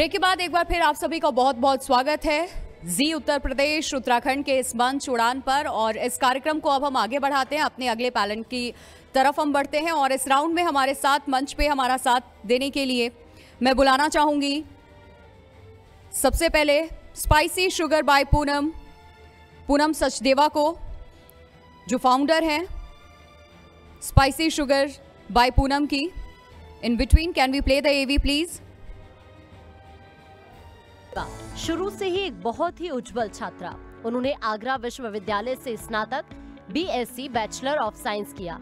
Break के बाद एक बार फिर आप सभी का बहुत बहुत स्वागत है जी उत्तर प्रदेश उत्तराखंड के इस मंच उड़ान पर और इस कार्यक्रम को अब हम आगे बढ़ाते हैं अपने अगले पालन की तरफ हम बढ़ते हैं और इस राउंड में हमारे साथ मंच पे हमारा साथ देने के लिए मैं बुलाना चाहूंगी सबसे पहले spicy sugar by Poonam Poonam Sachdeva को जो फाउंडर हैं स्पाइसी शुगर बाय पूनम की in between can we play the AV please का शुरू से ही एक बहुत ही उज्जवल छात्रा उन्होंने आगरा विश्वविद्यालय से स्नातक बीएससी बैचलर ऑफ साइंस किया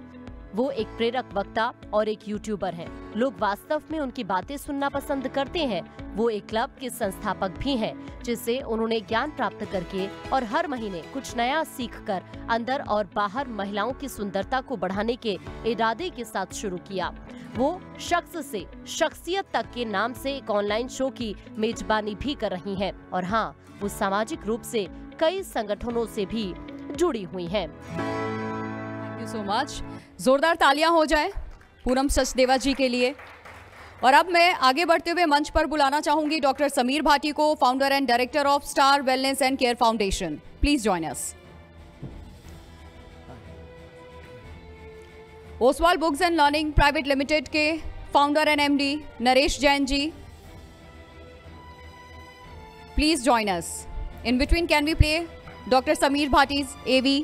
वो एक प्रेरक वक्ता और एक यूट्यूबर हैं। लोग वास्तव में उनकी बातें सुनना पसंद करते हैं वो एक क्लब के संस्थापक भी हैं, जिससे उन्होंने ज्ञान प्राप्त करके और हर महीने कुछ नया सीखकर अंदर और बाहर महिलाओं की सुंदरता को बढ़ाने के इरादे के साथ शुरू किया वो शख्स से शख्सियत तक के नाम से एक ऑनलाइन शो की मेजबानी भी कर रही है और हाँ वो सामाजिक रूप से कई संगठनों से भी जुड़ी हुई है सो मच जोरदार तालियां हो जाए पूनम सचदेवा जी के लिए और अब मैं आगे बढ़ते हुए मंच पर बुलाना चाहूंगी डॉक्टर समीर भाटी को founder and director of star wellness and care foundation please join us Oswal books and learning private limited के founder and MD Naresh Jain ji please join us in between can we play doctor Sameer Bhati's AV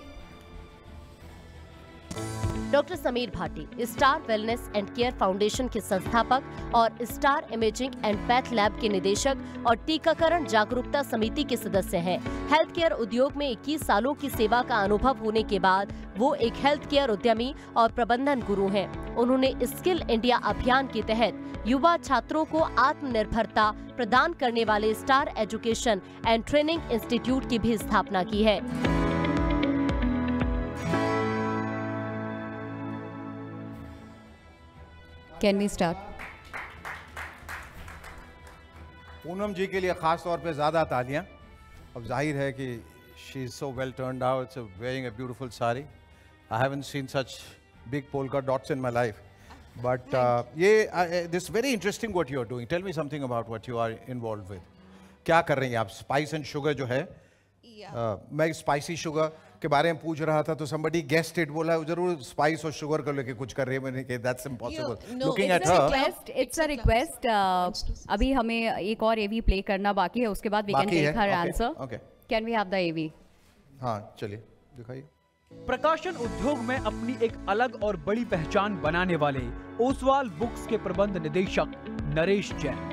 doctor Sameer Bhati star wellness and care foundation के संस्थापक और star imaging and path lab के निदेशक और टीकाकरण जागरूकता समिति के सदस्य हैं। हेल्थ केयर उद्योग में 21 सालों की सेवा का अनुभव होने के बाद वो एक हेल्थ केयर उद्यमी और प्रबंधन गुरु हैं। उन्होंने स्किल इंडिया अभियान के तहत युवा छात्रों को आत्मनिर्भरता प्रदान करने वाले star education and training institute की भी स्थापना की है can we start Poonam ji के लिए खास तौर पे ज़्यादा तालियां अब जाहिर है कि she is so well turned out it's wearing a beautiful sari I haven't seen such big polka dots in my life but ये this very interesting what you are doing tell me something about what you are involve with क्या कर रही हैं आप spice and sugar जो है yeah. uh, मैं spicy sugar के बारे में पूछ रहा था तो समबडी गेस्ट इट बोला जरूर स्पाइस और शुगर को लेके कुछ कर रहे हैं मैंने कहा that's impossible looking at her request it's a request अभी हमें एक और एवी प्ले करना बाकी है उसके बाद we can take her answer okay can we have the AV हां चलिए दिखाइए प्रकाशन उद्योग में अपनी एक अलग और बड़ी पहचान बनाने वाले ओसवाल बुक्स के प्रबंध निदेशक नरेश जैन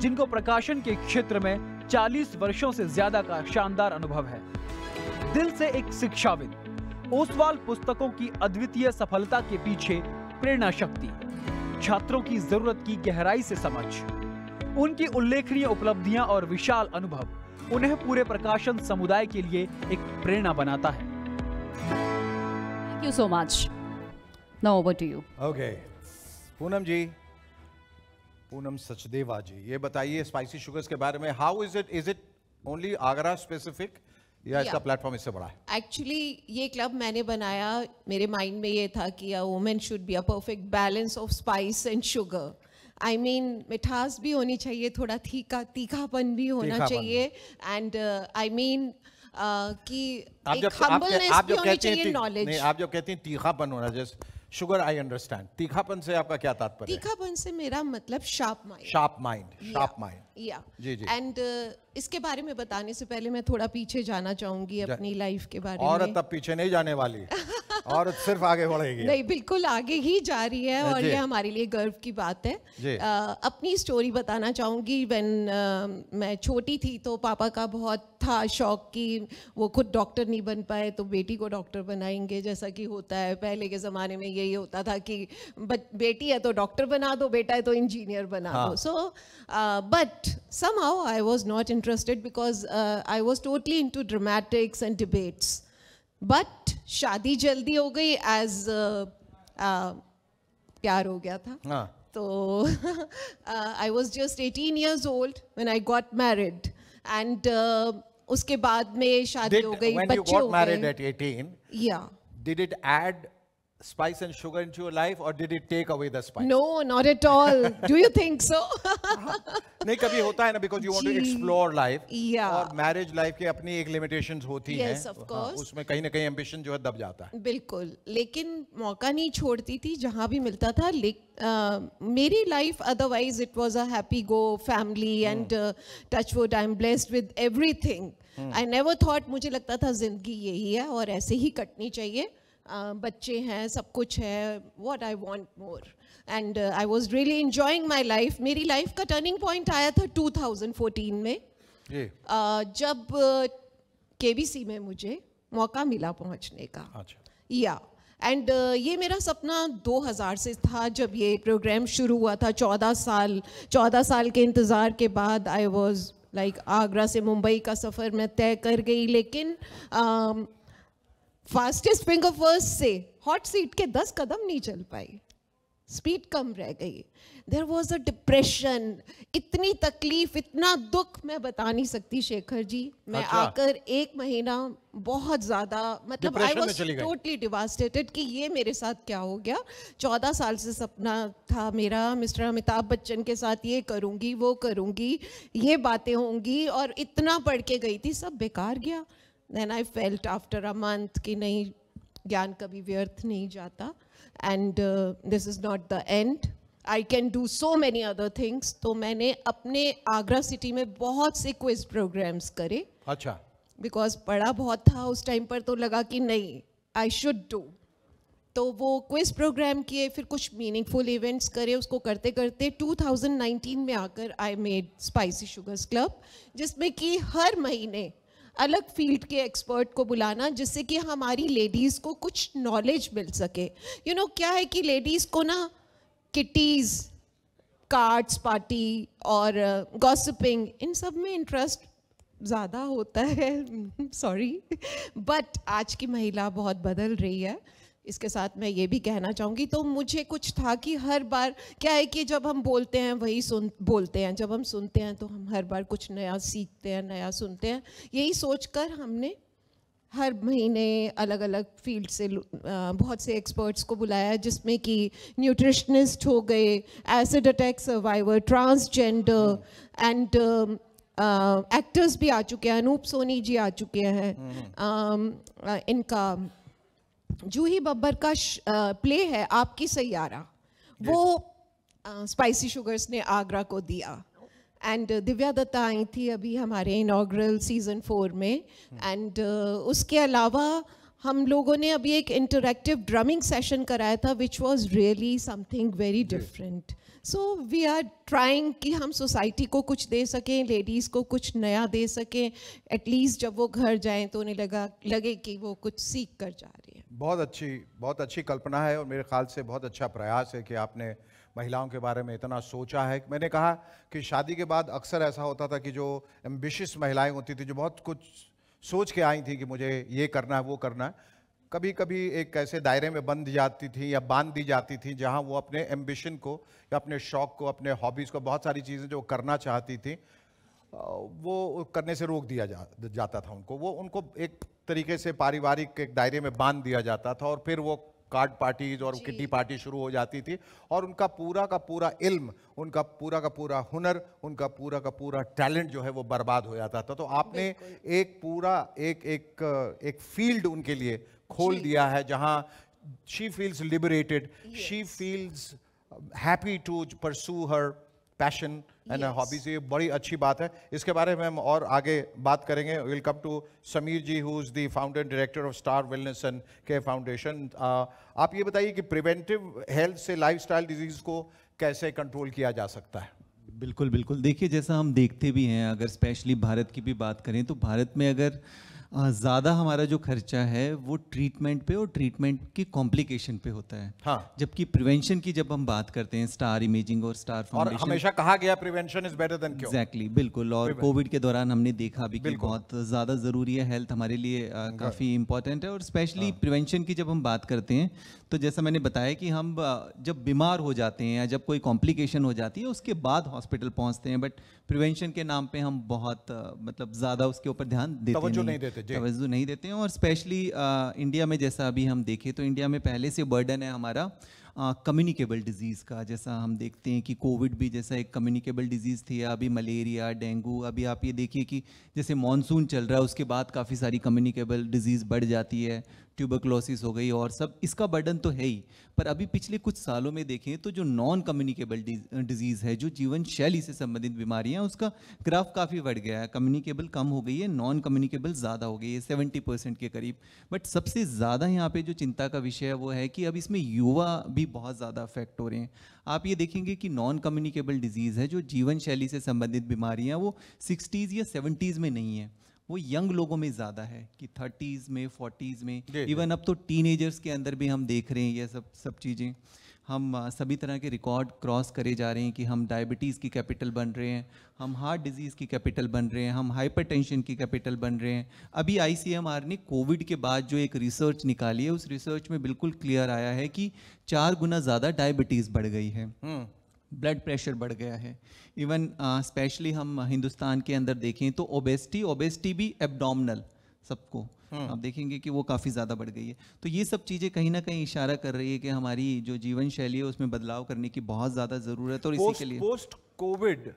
जिनको प्रकाशन के क्षेत्र में 40 वर्षों से ज्यादा का शानदार अनुभव है दिल से एक शिक्षाविद ओसवाल पुस्तकों की अद्वितीय सफलता के पीछे प्रेरणा शक्ति छात्रों की जरूरत की गहराई से समझ उनकी उल्लेखनीय उपलब्धियां और विशाल अनुभव उन्हें पूरे प्रकाशन समुदाय के लिए एक प्रेरणा बनाता है thank you so much now over to you okay Poonam ji Poonam Sachdeva ji ये बताइए स्पाइसी शुगर्स के बारे में how is it is it only Agra specific या इसका प्लेटफॉर्म इससे बड़ा है एक्चुअली ये क्लब मैंने बनाया मेरे माइंड में ये था कि a women should be a perfect balance of spice and sugar I mean मिठास भी होनी चाहिए थोड़ा तीखा तीखापन भी होना चाहिए एंड आई मीन कि आप जो, आप, जो कहते हैं नॉलेज नहीं आप जो कहते हैं तीखापन होना चाहिए शुगर आई अंडरस्टैंड तीखापन से आपका क्या तात्पर्य तीखापन से मेरा मतलब sharp mind sharp mind sharp mind या एंड uh, इसके बारे में बताने से पहले मैं थोड़ा पीछे जाना चाहूंगी अपनी लाइफ के बारे औरत में औरत अब पीछे नहीं जाने वाली और सिर्फ आगे बढ़ेगी नहीं बिल्कुल आगे ही जा रही है और ये हमारे लिए गर्व की बात है uh, अपनी स्टोरी बताना चाहूंगी व्हेन uh, मैं छोटी थी तो पापा का बहुत था शौक कि वो खुद डॉक्टर नहीं बन पाए तो बेटी को डॉक्टर बनाएंगे जैसा कि होता है पहले के ज़माने में यही होता था कि बेटी है तो डॉक्टर बना दो बेटा है तो इंजीनियर बना हाँ. दो so but somehow I was not interested because uh, I was totally into dramatics and debates. But Shadi Jaldi Ho Gayi as uh, uh, Pyar Ho Gaya Tha. So uh, I was just 18 years old when I got married. And uske baad me shadi शादी gayi. When you got married at 18, yeah. did it add spice and sugar into your life or did it take away the spice? No, not at all. Do you think so? nahi kabhi hota hai na because you want to explore life. Yeah. और marriage life ke apni ek limitations होती हैं. Yes, of course. उसमें कहीं ना कहीं ambition जो है दब जाता है. बिल्कुल. लेकिन मौका नहीं छोड़ती थी जहाँ भी मिलता था मेरी life otherwise it was a happy and uh, touch wood i'm blessed with everything hmm. i never thought मुझे लगता था जिंदगी यही है और ऐसे ही कटनी चाहिए Um, बच्चे हैं सब कुछ है what I want more and I was really enjoying my life मेरी लाइफ का टर्निंग पॉइंट आया था टू थाउजेंड फोर्टीन में uh, जब के uh, सी में मुझे मौका मिला पहुँचने का या अच्छा। एंड uh, ये मेरा सपना 2000 से था जब ये प्रोग्राम शुरू हुआ था 14 साल 14 साल के इंतज़ार के बाद आई वॉज लाइक आगरा से मुंबई का सफ़र मैं तय कर गई लेकिन uh, फास्टेस्ट फिंगर फर्स्ट से हॉट सीट के दस कदम नहीं चल पाई स्पीड कम रह गई देर वॉज अ डिप्रेशन इतनी तकलीफ इतना दुख मैं बता नहीं सकती शेखर जी मैं अच्छा। आकर एक महीना बहुत ज्यादा मतलब आई वॉज टोटली डिवास्टेटेड कि ये मेरे साथ क्या हो गया चौदह साल से सपना था मेरा मिस्टर अमिताभ बच्चन के साथ ये करूँगी वो करूँगी ये बातें होंगी और इतना पढ़ के गई थी सब बेकार गया then I felt after a month कि नहीं ज्ञान कभी व्यर्थ नहीं जाता and this is not the end I can do so many other things तो मैंने अपने आगरा सिटी में बहुत से क्विज प्रोग्राम्स करे अच्छा बिकॉज पढ़ा बहुत था उस टाइम पर तो लगा कि नहीं आई शुड डू तो वो क्विज प्रोग्राम किए फिर कुछ मीनिंगफुल इवेंट्स करे उसको करते करते 2019 में आकर I made spicy sugars club जिसमें कि हर महीने अलग फील्ड के एक्सपर्ट को बुलाना जिससे कि हमारी लेडीज़ को कुछ नॉलेज मिल सके यू you नो know, क्या है कि लेडीज़ को ना किटीज़ कार्ड्स पार्टी और गॉसिपिंग uh, इन सब में इंटरेस्ट ज़्यादा होता है सॉरी बट आज की महिला बहुत बदल रही है इसके साथ मैं ये भी कहना चाहूँगी तो मुझे कुछ था कि हर बार क्या है कि जब हम बोलते हैं वही सुन बोलते हैं जब हम सुनते हैं तो हम हर बार कुछ नया सीखते हैं नया सुनते हैं यही सोचकर हमने हर महीने अलग अलग फील्ड से बहुत से एक्सपर्ट्स को बुलाया जिसमें कि न्यूट्रिशनिस्ट हो गए acid attack survivor transgender and actors भी आ चुके हैं अनूप सोनी जी आ चुके हैं हम्म। इनका जूही बब्बर का प्ले है आपकी सैारा वो स्पाइसी शुगर्स ने आगरा को दिया एंड दिव्या दत्ता आई थी अभी हमारे इनाग्रल सीज़न फोर में एंड hmm. उसके अलावा हम लोगों ने अभी एक इंटरेक्टिव ड्रमिंग सेशन कराया था which was really something very different so we are trying कि हम सोसाइटी को कुछ दे सकें लेडीज़ को कुछ नया दे सकें एटलीस्ट जब वो घर जाएं तो उन्हें लगा लगे कि वो कुछ सीख कर जा रहे बहुत अच्छी बहुत अच्छी कल्पना है और मेरे ख्याल से बहुत अच्छा प्रयास है कि आपने महिलाओं के बारे में इतना सोचा है मैंने कहा कि शादी के बाद अक्सर ऐसा होता था कि जो एम्बिशियस महिलाएं होती थी जो बहुत कुछ सोच के आई थी कि मुझे ये करना है वो करना है कभी कभी एक ऐसे दायरे में बंध जाती थी या बांध दी जाती थी जहाँ वो अपने एम्बिशन को या अपने शौक़ को अपने हॉबीज़ को बहुत सारी चीज़ें जो करना चाहती थी वो करने से रोक दिया जा, जाता था उनको वो उनको एक तरीके से पारिवारिक एक दायरे में बांध दिया जाता था और फिर वो कार्ड पार्टीज और किटी पार्टी शुरू हो जाती थी और उनका पूरा का पूरा इल्म उनका पूरा का पूरा हुनर उनका पूरा का पूरा टैलेंट जो है वो बर्बाद हो जाता था तो आपने एक पूरा एक एक एक फील्ड उनके लिए खोल दिया है जहाँ she feels liberated she feels happy to pursue her passion and hobbies ये बड़ी अच्छी बात है इसके बारे में हम और आगे बात करेंगे welcome to Sameer ji who is the founder director of star wellness and care foundation आप ये बताइए कि प्रिवेंटिव हेल्थ से लाइफस्टाइल डिजीज़ को कैसे कंट्रोल किया जा सकता है बिल्कुल बिल्कुल देखिए जैसा हम देखते भी हैं अगर स्पेशली भारत की भी बात करें तो भारत में अगर ज़्यादा हमारा जो खर्चा है वो ट्रीटमेंट पे और ट्रीटमेंट की कॉम्प्लिकेशन पे होता है हाँ. जबकि प्रिवेंशन की जब हम बात करते हैं स्टार इमेजिंग और स्टार और हमेशा कहा गया prevention is better than exactly बिल्कुल और कोविड के दौरान हमने देखा भी कि बहुत ज़्यादा ज़रूरी है हेल्थ हमारे लिए काफ़ी इंपॉर्टेंट है और स्पेशली प्रिवेंशन हाँ। की जब हम बात करते हैं तो जैसा मैंने बताया कि हम जब बीमार हो जाते हैं या जब कोई कॉम्प्लिकेशन हो जाती है उसके बाद हॉस्पिटल पहुंचते हैं बट प्रिवेंशन के नाम पे हम बहुत मतलब ज़्यादा उसके ऊपर ध्यान देते तवज्जो नहीं, नहीं देते तवज्जो नहीं देते हैं और स्पेशली इंडिया में जैसा अभी हम देखें तो इंडिया में पहले से बर्डन है हमारा कम्युनिकेबल डिजीज़ का जैसा हम देखते हैं कि कोविड भी जैसा एक कम्युनिकेबल डिजीज़ थी अभी मलेरिया डेंगू अभी आप ये देखिए कि जैसे मानसून चल रहा है उसके बाद काफ़ी सारी कम्युनिकेबल डिजीज़ बढ़ जाती है ट्यूबकलोसिस हो गई और सब इसका बर्डन तो है ही पर अभी पिछले कुछ सालों में देखें तो जो नॉन कम्युनिकेबल डिजीज़ है जो जीवन शैली से संबंधित बीमारियां उसका ग्राफ काफ़ी बढ़ गया है कम्युनिकेबल कम हो गई है नॉन कम्युनिकेबल ज़्यादा हो गई है सेवेंटी परसेंट के करीब बट सबसे ज़्यादा यहाँ पे जो चिंता का विषय है वो है कि अब इसमें युवा भी बहुत ज़्यादा अफेक्ट हो रहे हैं आप ये देखेंगे कि नॉन कम्युनिकेबल डिजीज़ है जो जीवन शैली से संबंधित बीमारियाँ वो सिक्सटीज़ या सेवेंटीज़ में नहीं है वो यंग लोगों में ज़्यादा है कि थर्टीज़ में फोर्टीज़ में इवन अब तो टीनेजर्स के अंदर भी हम देख रहे हैं ये सब सब चीज़ें हम सभी तरह के रिकॉर्ड क्रॉस करे जा रहे हैं कि हम डायबिटीज़ की कैपिटल बन रहे हैं हम हार्ट डिजीज़ की कैपिटल बन रहे हैं हम हाइपरटेंशन की कैपिटल बन रहे हैं अभी आईसीएमआर ने कोविड के बाद जो एक रिसर्च निकाली है उस रिसर्च में बिल्कुल क्लियर आया है कि चार गुना ज़्यादा डायबिटीज़ बढ़ गई है हम्म। ब्लड प्रेशर बढ़ गया है इवन स्पेशली uh, हम हिंदुस्तान के अंदर देखें तो ओबेसिटी ओबेसिटी भी एबडोमिनल सबको हम्म। आप देखेंगे कि वो काफ़ी ज़्यादा बढ़ गई है तो ये सब चीज़ें कहीं ना कहीं इशारा कर रही है कि हमारी जो जीवन शैली है उसमें बदलाव करने की बहुत ज़्यादा ज़रूरत है और इसी के लिए पोस्ट कोविड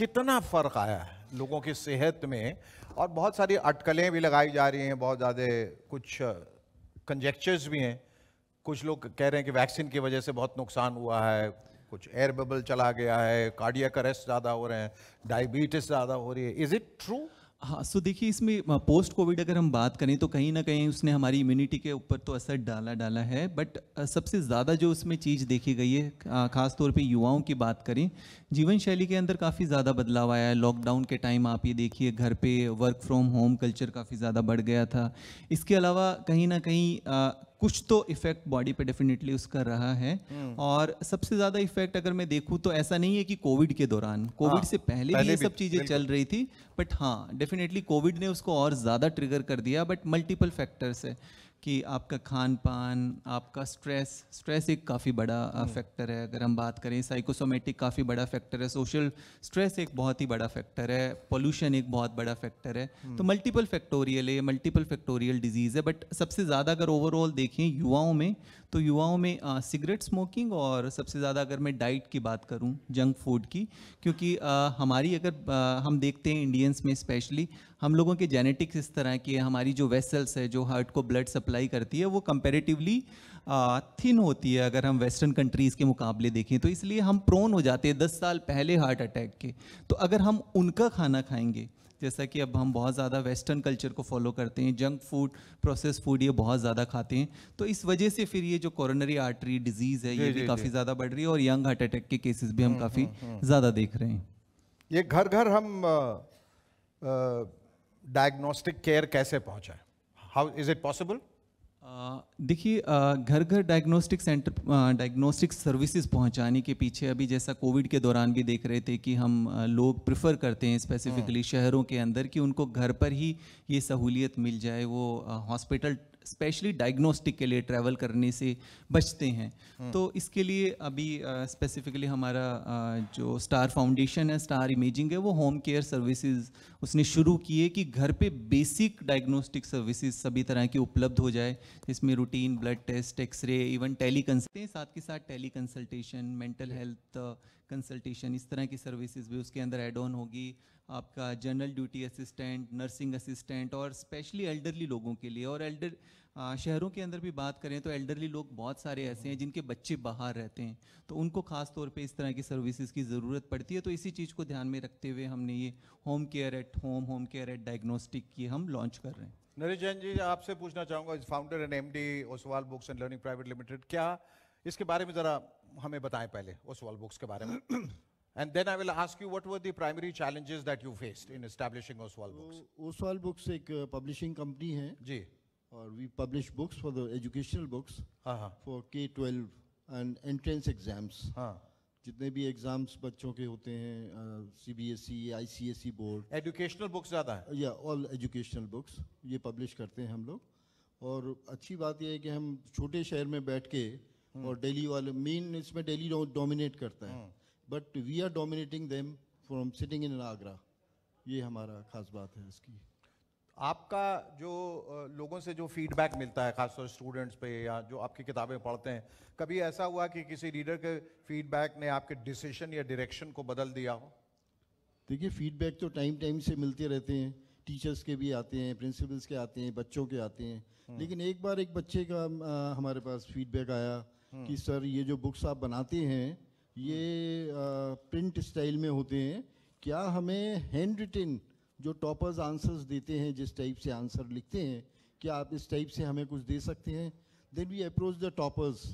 कितना फ़र्क आया है लोगों की सेहत में और बहुत सारी अटकलें भी लगाई जा रही हैं बहुत ज़्यादा कुछ कंजेक्चर्स uh, भी हैं कुछ लोग कह रहे हैं कि वैक्सीन की वजह से बहुत नुकसान हुआ है कुछ एयर बबल चला गया है कार्डियक अरेस्ट ज़्यादा हो रहे हैं डायबिटीज़ ज़्यादा हो रही है इज़ इट ट्रू हाँ सो देखिए इसमें पोस्ट हाँ, कोविड अगर हम बात करें तो कहीं ना कहीं उसने हमारी इम्यूनिटी के ऊपर तो असर डाला डाला है बट सबसे ज़्यादा जो उसमें चीज़ देखी गई है हाँ, ख़ास तौर पे युवाओं की बात करें जीवन शैली के अंदर काफ़ी ज़्यादा बदलाव आया है लॉकडाउन के टाइम आप ये देखिए घर पे वर्क फ्रॉम होम कल्चर काफ़ी ज़्यादा बढ़ गया था इसके अलावा कहीं ना कहीं हाँ, कुछ तो इफेक्ट बॉडी पे डेफिनेटली उसका रहा है हम्म। और सबसे ज्यादा इफेक्ट अगर मैं देखूँ तो ऐसा नहीं है कि कोविड के दौरान कोविड हाँ, से पहले, पहले ये सब चीजें चल रही थी बट हाँ डेफिनेटली कोविड ने उसको और ज्यादा ट्रिगर कर दिया बट मल्टीपल फैक्टर्स है कि आपका खान पान आपका स्ट्रेस स्ट्रेस एक काफ़ी बड़ा फैक्टर हम्म। है अगर हम बात करें साइकोसोमेटिक काफ़ी बड़ा फैक्टर है सोशल स्ट्रेस एक बहुत ही बड़ा फैक्टर है पोल्यूशन एक बहुत बड़ा फैक्टर है हम्म। तो मल्टीपल फैक्टोरियल है मल्टीपल फैक्टोरियल डिजीज़ है बट सबसे ज़्यादा अगर ओवरऑल देखें युवाओं में तो युवाओं में सिगरेट स्मोकिंग और सबसे ज़्यादा अगर मैं डाइट की बात करूं जंक फूड की क्योंकि आ, हमारी अगर आ, हम देखते हैं इंडियंस में स्पेशली हम लोगों के जेनेटिक्स इस तरह की हमारी जो वेसल्स है जो हार्ट को ब्लड सप्लाई करती है वो कंपेरेटिवली थिन होती है अगर हम वेस्टर्न कंट्रीज़ के मुकाबले देखें तो इसलिए हम प्रोन हो जाते हैं दस साल पहले हार्ट अटैक के तो अगर हम उनका खाना खाएंगे जैसा कि अब हम बहुत ज़्यादा वेस्टर्न कल्चर को फॉलो करते हैं जंक फूड प्रोसेस फूड ये बहुत ज़्यादा खाते हैं तो इस वजह से फिर ये जो कोरोनरी आर्टरी डिजीज़ है ये भी काफ़ी ज़्यादा बढ़ रही है और यंग हार्ट अटैक के केसेस भी हम हम्म, काफ़ी हम्म, हम्म। ज़्यादा देख रहे हैं ये घर घर हम डायग्नोस्टिक केयर कैसे पहुँचाएं हाउ इज़ इट पॉसिबल देखिए घर घर डायग्नोस्टिक सेंटर डायग्नोस्टिक सर्विसेज पहुंचाने के पीछे अभी जैसा कोविड के दौरान भी देख रहे थे कि हम लोग प्रिफर करते हैं स्पेसिफिकली हाँ। शहरों के अंदर कि उनको घर पर ही ये सहूलियत मिल जाए वो हॉस्पिटल स्पेशली डायग्नोस्टिक के लिए ट्रैवल करने से बचते हैं हम्म। तो इसके लिए अभी स्पेसिफिकली हमारा जो स्टार फाउंडेशन है स्टार इमेजिंग है वो होम केयर सर्विसेज उसने शुरू किए कि घर पे बेसिक डायग्नोस्टिक सर्विसेज सभी तरह की उपलब्ध हो जाए जिसमें routine blood test x-ray even tele साथ के साथ tele consultation mental health consultation इस तरह की सर्विसेज भी उसके अंदर एड ऑन होगी आपका general duty assistant nursing assistant और स्पेशली एल्डरली लोगों के लिए और एल्डर शहरों के अंदर भी बात करें तो एल्डरली लोग बहुत सारे ऐसे हैं जिनके बच्चे बाहर रहते हैं तो उनको खास तौर पे इस तरह की सर्विसेज की ज़रूरत पड़ती है तो इसी चीज़ को ध्यान में रखते हुए हमने ये home care at home home care at diagnostic ये हम लॉन्च कर रहे हैं नरेश जैन जी आपसे पूछना चाहूँगा founder and MD Oswal books and learning private limited क्या इसके बारे में जरा हमें बताएं पहले वॉल बुक्स के बारे में and then I will ask you what were the primary challenges that you faced in establishing Oswal books Oswal books एक पब्लिशिंग uh, कंपनी है जी और we publish books for the educational books for K twelve and entrance exams हाँ जितने भी exams बच्चों के होते हैं C B S E I C S E board educational books ज़्यादा है या ऑल एजुकेशनल बुक्स ये पब्लिश करते हैं हम लोग और अच्छी बात यह है कि हम छोटे शहर में बैठ के और डेली hmm. वाले मेन इसमें डेली डोमिनेट करता है but we are dominating them from sitting in Agra ये हमारा खास बात है इसकी आपका जो लोगों से जो फीडबैक मिलता है खासतौर स्टूडेंट्स पे या जो आपकी किताबें पढ़ते हैं कभी ऐसा हुआ कि किसी रीडर के फीडबैक ने आपके डिसीशन या डायरेक्शन को बदल दिया हो देखिए फीडबैक तो टाइम टाइम से मिलते रहते हैं टीचर्स के भी आते हैं प्रिंसिपल्स के आते हैं बच्चों के आते हैं hmm. लेकिन एक बार एक बच्चे का आ, हमारे पास फीडबैक आया कि सर ये जो बुक्स आप बनाते हैं ये प्रिंट स्टाइल में होते हैं क्या हमें हैंड रिटिन जो टॉपर्स आंसर्स देते हैं जिस टाइप से आंसर लिखते हैं क्या आप इस टाइप से हमें कुछ दे सकते हैं then we approach the toppers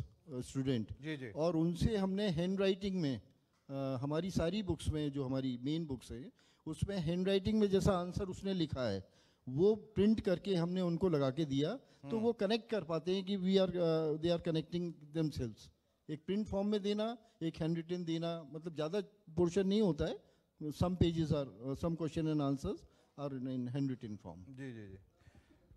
student और उनसे हमने हैंड राइटिंग में आ, हमारी सारी बुक्स में जो हमारी मेन बुक्स है उसमें हैंड राइटिंग में जैसा आंसर उसने लिखा है वो प्रिंट करके हमने उनको लगा के दिया तो वो कनेक्ट कर पाते हैं कि we are they are connecting them एक प्रिंट फॉर्म में देना एक हैंड रिटन देना मतलब ज़्यादा पोर्शन नहीं होता है some pages are some question and answers are in handwritten form जी जी जी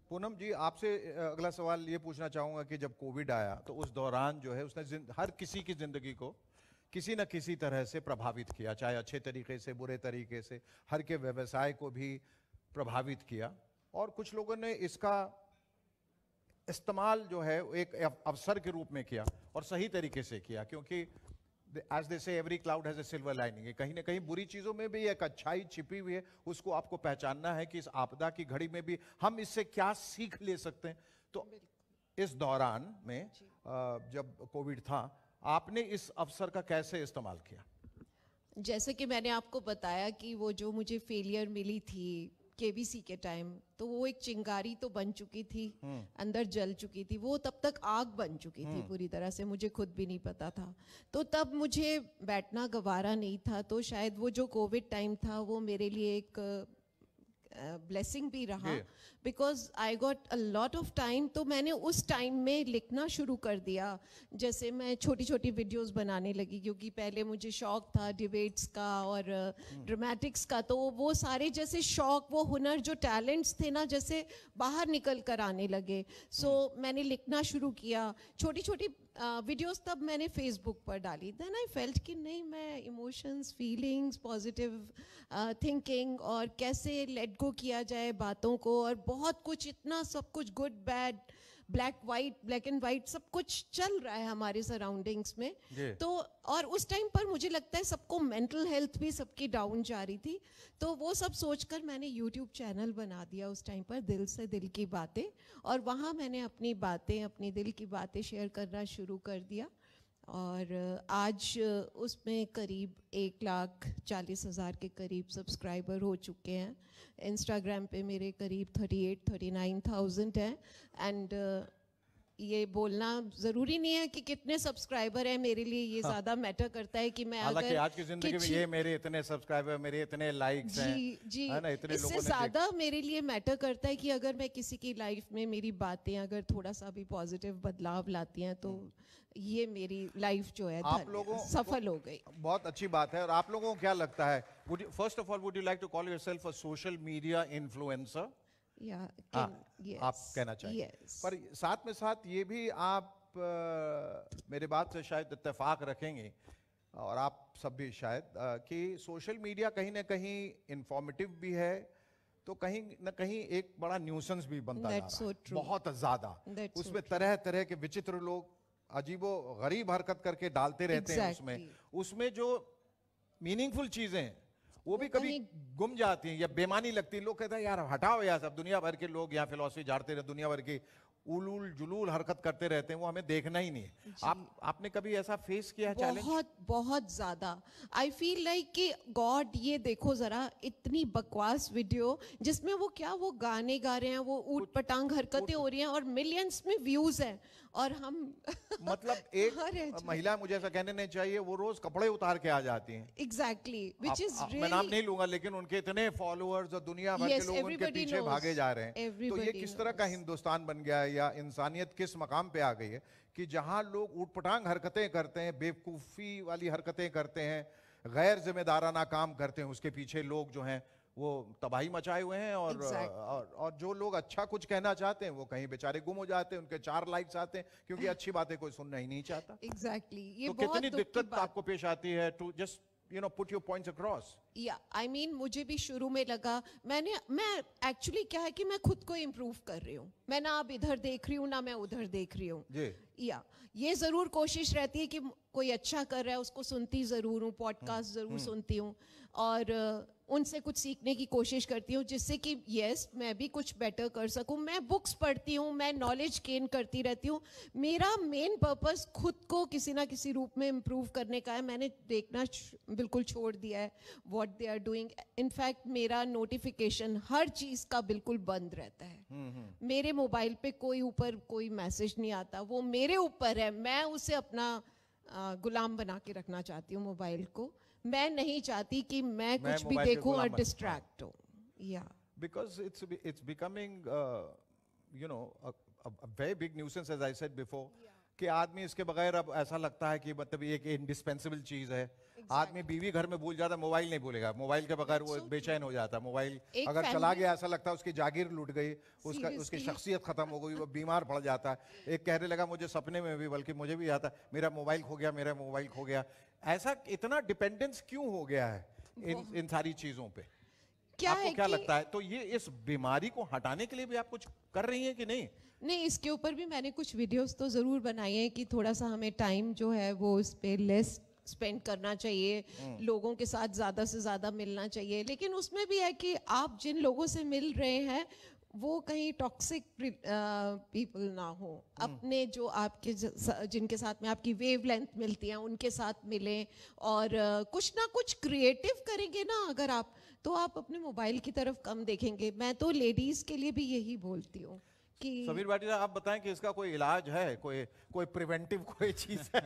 पूनम जी आपसे uh, अगला सवाल ये पूछना चाहूँगा कि जब कोविड आया तो उस दौरान जो है उसने हर किसी की ज़िंदगी को किसी न किसी तरह से प्रभावित किया चाहे अच्छे तरीके से बुरे तरीके से हर के व्यवसाय को भी प्रभावित किया और कुछ लोगों ने इसका इस्तेमाल जो है एक अवसर के रूप में किया और सही तरीके से किया क्योंकि as they say every cloud has a silver lining कहीं ना कहीं बुरी चीज़ों में भी एक अच्छाई छिपी हुई है उसको आपको पहचानना है कि इस आपदा की घड़ी में भी हम इससे क्या सीख ले सकते हैं तो इस दौरान में जब कोविड था आपने इस अवसर का कैसे इस्तेमाल किया जैसे कि मैंने आपको बताया कि वो जो मुझे फेलियर मिली थी केबीसी के टाइम तो वो एक चिंगारी तो बन चुकी थी हम्म। अंदर जल चुकी थी वो तब तक आग बन चुकी थी हम्म। पूरी तरह से मुझे खुद भी नहीं पता था तो तब मुझे बैठना गवारा नहीं था तो शायद वो जो कोविड टाइम था वो मेरे लिए एक ब्लेसिंग भी रहा because I got a lot of time तो मैंने उस टाइम में लिखना शुरू कर दिया जैसे मैं छोटी छोटी वीडियोस बनाने लगी क्योंकि पहले मुझे शौक था डिबेट्स का और ड्रामेटिक्स हम्म। का तो वो सारे जैसे शौक वो हुनर जो टैलेंट्स थे ना जैसे बाहर निकल कर आने लगे सो so, हम्म। मैंने लिखना शुरू किया छोटी छोटी वीडियोस तब मैंने फेसबुक पर डाली देन आई फेल्ट कि नहीं मैं इमोशंस फीलिंग्स पॉजिटिव थिंकिंग और कैसे लेट गो किया जाए बातों को और बहुत कुछ इतना सब कुछ good bad black white black and white सब कुछ चल रहा है हमारे सराउंडिंग्स में तो और उस टाइम पर मुझे लगता है सबको मेंटल हेल्थ भी सबकी डाउन जा रही थी तो वो सब सोचकर मैंने यूट्यूब चैनल बना दिया उस टाइम पर दिल से दिल की बातें और वहाँ मैंने अपनी बातें अपनी दिल की बातें शेयर करना शुरू कर दिया और आज उसमें करीब एक लाख चालीस हज़ार के करीब सब्सक्राइबर हो चुके हैं इंस्टाग्राम पे मेरे करीब thirty eight thirty nine thousand हैं एंड ये बोलना जरूरी नहीं है कि कितने सब्सक्राइबर है मेरे लिए ये हाँ। ज्यादा मैटर करता है कि मैं अगर आज की जिंदगी में ये मेरे इतने सब्सक्राइबर मेरे इतने लाइक्स हैं जी है ना इतने इससे ज्यादा मेरे लिए मैटर करता है कि अगर मैं किसी की लाइफ में मेरी बातें अगर थोड़ा सा भी पॉजिटिव बदलाव लाती हैं तो हम्म। ये मेरी लाइफ जो है आप लोगों सफल हो गई बहुत अच्छी बात है और आप लोगों को क्या लगता है first of all would you like to call yourself a social media influencer yeah, हाँ, आप कहना चाहिए yes. पर साथ में साथ ये भी आप आ, मेरे बात से शायद इतफाक रखेंगे और आप सब भी शायद आ, कि सोशल मीडिया कहीं ना कहीं इंफॉर्मेटिव भी है तो कहीं ना कहीं एक बड़ा न्यूसेंस भी बनता है जा रहा so बहुत ज्यादा उसमें so तरह तरह के विचित्र लोग अजीबो गरीब हरकत करके डालते रहते exactly. हैं उसमें उसमें जो मीनिंगफुल चीजें हैं वो भी कभी गुम जाती है या बेमानी लगती है लोग कहते हैं यार हटाओ यार सब दुनिया भर के लोग यहाँ फिलोसफी झाड़ते रहे दुनिया भर की उलूल जुलूल हरकत करते रहते हैं वो हमें देखना ही नहीं है आप आपने कभी ऐसा फेस किया है चैलेंज बहुत बहुत ज्यादा आई फील लाइक कि गॉड ये देखो जरा इतनी बकवास वीडियो जिसमें वो क्या वो गाने गा रहे हैं वो ऊट पटांग हरकतें हो रही हैं और मिलियंस में व्यूज हैं और हम मतलब एक महिला मुझे ऐसा कहने नहीं चाहिए वो रोज कपड़े उतार के आ जाती हैं एग्जैक्टली विच इज मैं नाम नहीं लूंगा लेकिन उनके इतने फॉलोअर्स और दुनिया भर yes, के लोग उनके पीछे knows. भागे जा रहे हैं everybody तो ये किस तरह knows. का हिंदुस्तान बन गया है या इंसानियत किस मकाम पे आ गई है कि जहां लोग उठपटांग हरकतें करते हैं बेवकूफ़ी वाली हरकतें करते हैं गैर जिम्मेदाराना काम करते हैं उसके पीछे लोग जो हैं वो तबाही मचाए हुए हैं और, exactly. और और जो लोग अच्छा कुछ कहना चाहते हैं वो कहीं बेचारे गुम हो जाते हैं उनके चार लाइक्स आते हैं क्योंकि अच्छी बातें कोई सुनना ही नहीं चाहता एग्जैक्टली exactly. ये तो कितनी दिक्कत आपको पेश आती है to just you know put your points across या आई मीन मुझे भी शुरू में लगा मैंने मैं एक्चुअली क्या है कि मैं खुद को इम्प्रूव कर रही हूँ मैं ना अब इधर देख रही हूँ ना मैं उधर देख रही हूँ या ये ज़रूर कोशिश रहती है कि कोई अच्छा कर रहा है उसको सुनती ज़रूर हूँ पॉडकास्ट हम्म, ज़रूर हम्म। सुनती हूँ और उनसे कुछ सीखने की कोशिश करती हूँ जिससे कि यस मैं भी कुछ बेटर कर सकूँ मैं बुक्स पढ़ती हूँ मैं नॉलेज गेन करती रहती हूँ मेरा मेन पर्पस खुद को किसी ना किसी रूप में इम्प्रूव करने का है मैंने देखना बिल्कुल छोड़ दिया है what they are doing in fact मेरा नोटिफिकेशन हर चीज़ का बिल्कुल बंद रहता है हम्म, मेरे मोबाइल पर कोई ऊपर कोई मैसेज नहीं आता वो मेरे मेरे ऊपर है मैं उसे अपना गुलाम बना के रखना चाहती हूँ मोबाइल को मैं नहीं चाहती कि मैं, मैं कुछ भी देखूं और डिस्ट्रैक्ट हूँ या because it's it's becoming you know very big nuisance as I said before कि आदमी इसके बगैर अब ऐसा लगता है कि मतलब एक इंडिस्पेंसिबल चीज है आदमी बीवी घर में भूल जाता मोबाइल नहीं भूलेगा मोबाइल के बगैर वो बेचैन हो जाता मोबाइल अगर चला गया ऐसा लगता है उसकी जागीर लूट गई उसका उसकी शख्सियत खत्म हो गई वो बीमार पड़ जाता है एक कहने लगा मुझे सपने में भी बल्कि मुझे भी आता मेरा मोबाइल खो गया मेरा मोबाइल खो गया ऐसा इतना डिपेंडेंस क्यों हो गया है इन इन सारी चीजों पर क्या आपको है क्या कि... लगता है तो ये इस बीमारी को हटाने के लिए भी आप कुछ कर रही हैं कि नहीं नहीं इसके ऊपर भी मैंने कुछ वीडियोस तो ज़रूर बनाई हैं कि थोड़ा सा हमें टाइम जो है वो उस पर लेस स्पेंड करना चाहिए हम्म। लोगों के साथ ज़्यादा से ज़्यादा मिलना चाहिए लेकिन उसमें भी है कि आप जिन लोगों से मिल रहे हैं वो कहीं टॉक्सिक पीपल ना हो हम्म। अपने जो आपके जिनके साथ में आपकी वेव लेंथ मिलती है उनके साथ मिलें और कुछ ना कुछ क्रिएटिव करेंगे ना अगर आप तो आप अपने मोबाइल की तरफ कम देखेंगे मैं तो लेडीज़ के लिए भी यही बोलती हूँ कि समीर भाटिया आप बताएं कि इसका कोई इलाज है कोई कोई प्रिवेंटिव कोई चीज है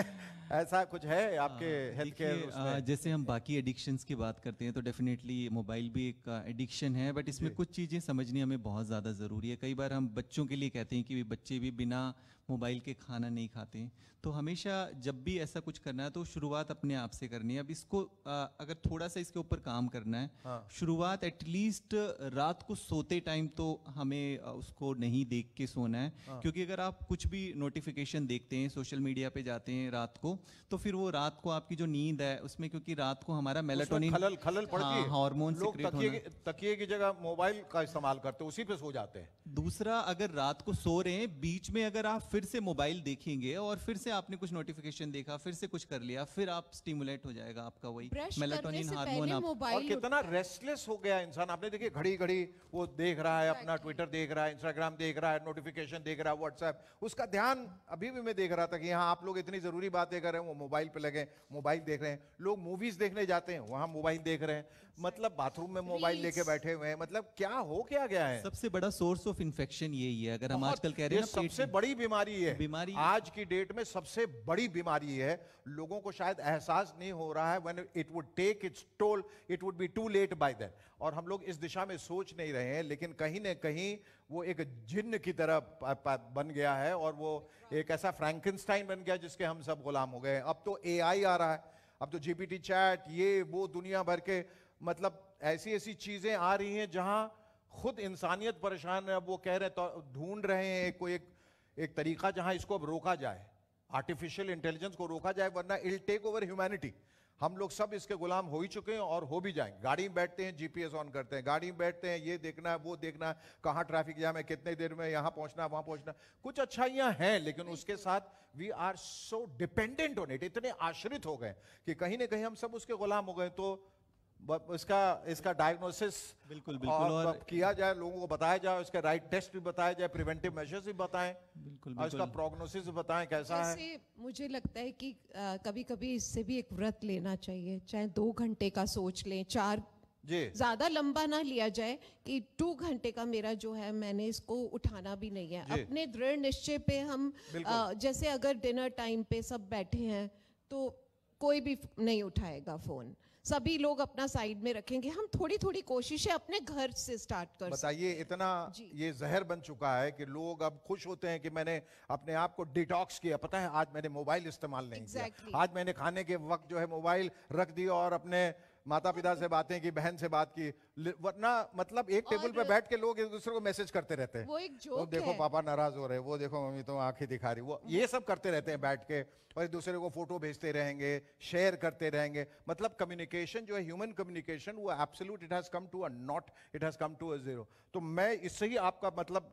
ऐसा कुछ है आपके हेल्थ केयर जैसे हम बाकी एडिक्शंस की बात करते हैं तो डेफिनेटली मोबाइल भी एक एडिक्शन है बट इसमें कुछ चीज़ें समझनी हमें बहुत ज़्यादा ज़रूरी है कई बार हम बच्चों के लिए कहते हैं कि बच्चे भी बिना मोबाइल के खाना नहीं खाते तो हमेशा जब भी ऐसा कुछ करना है तो शुरुआत अपने आप से करनी है अब इसको आ, अगर थोड़ा सा इसके ऊपर काम करना है हाँ। शुरुआत एटलीस्ट रात को सोते टाइम तो हमें उसको नहीं देख के सोना है हाँ। क्योंकि अगर आप कुछ भी नोटिफिकेशन देखते हैं सोशल मीडिया पे जाते हैं रात को तो फिर वो रात को आपकी जो नींद है उसमें क्योंकि रात को हमारा मेलाटोनिन खलल खलल हाँ, तकिए की जगह मोबाइल का इस्तेमाल करते उसी पे सो जाते हैं दूसरा अगर रात को सो रहे हैं बीच में अगर आप फिर फिर से मोबाइल देखेंगे और फिर से आपने कुछ नोटिफिकेशन देखा फिर से कुछ कर लिया फिर आप स्टिमुलेट हो जाएगा आपका वही मेलाटोनिन हार्मोन आप और कितना रेस्टलेस हो गया इंसान आपने देखिए घड़ी घड़ी वो देख रहा है अपना ट्विटर देख रहा है इंस्टाग्राम देख रहा है नोटिफिकेशन देख रहा है व्हाट्सएप उसका ध्यान अभी भी मैं देख रहा था कि यहाँ आप लोग इतनी जरूरी बातें कर रहे हैं वो मोबाइल पर लगे मोबाइल देख रहे हैं लोग मूवीज देखने जाते हैं वहां मोबाइल देख रहे हैं मतलब बाथरूम में मोबाइल लेके बैठे हुए हैं मतलब क्या हो क्या गया है सबसे बड़ा सोर्स ऑफ इन्फेक्शन यही है अगर हम आजकल कह रहे हैं सबसे बड़ी बीमारी बीमारी है बीमारी आज की डेट में सबसे बड़ी बीमारी है लोगों को शायद एहसास नहीं हो रहा है when it would take its toll it would be too late by then और हम लोग इस दिशा में सोच नहीं रहे हैं लेकिन कहीं ना कहीं वो एक जिन्न की तरह बन गया है और वो एक ऐसा फ्रैंकनस्टाइन बन गया जिसके हम सब गुलाम हो गए अब तो ए आ रहा है अब तो जीपीटी चैट ये वो दुनिया भर के मतलब ऐसी ऐसी चीजें आ रही हैं जहां खुद इंसानियत परेशान है अब वो कह रहे तो ढूंढ रहे हैं कोई एक एक तरीका जहां इसको अब रोका जाए आर्टिफिशियल इंटेलिजेंस को रोका जाए वरना इल टेक ओवर ह्यूमैनिटी हम लोग सब इसके गुलाम हो ही चुके हैं और हो भी जाएंगे गाड़ी में बैठते हैं जीपीएस ऑन करते हैं गाड़ी में बैठते हैं ये देखना है वो देखना है कहाँ ट्रैफिक जाम है कितने देर में यहाँ पहुंचना है वहां पहुंचना कुछ अच्छाइयाँ हैं लेकिन उसके साथ we are so dependent on it इतने आश्रित हो गए कि कहीं ना कहीं हम सब उसके गुलाम हो गए तो इसका इसका डायग्नोसिस बिल्कुल बिल्कुल और, और किया जाए लोगों को बताया जाए उसके राइट टेस्ट भी बताया जाए प्रिवेंटिव मेजर्स भी बताएं बिल्कुल, बिल्कुल इसका प्रोग्नोसिस बताएं कैसा है मुझे लगता है कि आ, कभी कभी इससे भी एक व्रत लेना चाहिए चाहे दो घंटे का सोच लें चार जी ज्यादा लंबा ना लिया जाए कि टू घंटे का मेरा जो है मैंने इसको उठाना भी नहीं है अपने दृढ़ निश्चय पे हम जैसे अगर डिनर टाइम पे सब बैठे हैं तो कोई भी नहीं उठाएगा फोन सभी लोग अपना साइड में रखेंगे हम थोड़ी थोड़ी कोशिशें अपने घर से स्टार्ट कर बताइए इतना ये जहर बन चुका है कि लोग अब खुश होते हैं कि मैंने अपने आप को डिटॉक्स किया पता है आज मैंने मोबाइल इस्तेमाल नहीं exactly. किया आज मैंने खाने के वक्त जो है मोबाइल रख दिया और अपने माता पिता से बातें की बहन से बात की वरना मतलब एक टेबल पे बैठ के लोग एक दूसरे को मैसेज करते रहते हैं वो एक जोक तो देखो पापा नाराज हो रहे वो देखो मम्मी तुम तो आंखें दिखा रही वो हम्म। ये सब करते रहते हैं बैठ के और एक दूसरे को फोटो भेजते रहेंगे शेयर करते रहेंगे मतलब कम्युनिकेशन जो है ह्यूमन कम्युनिकेशन वो absolute it has come to a naught it has come to a zero तो मैं इससे ही आपका मतलब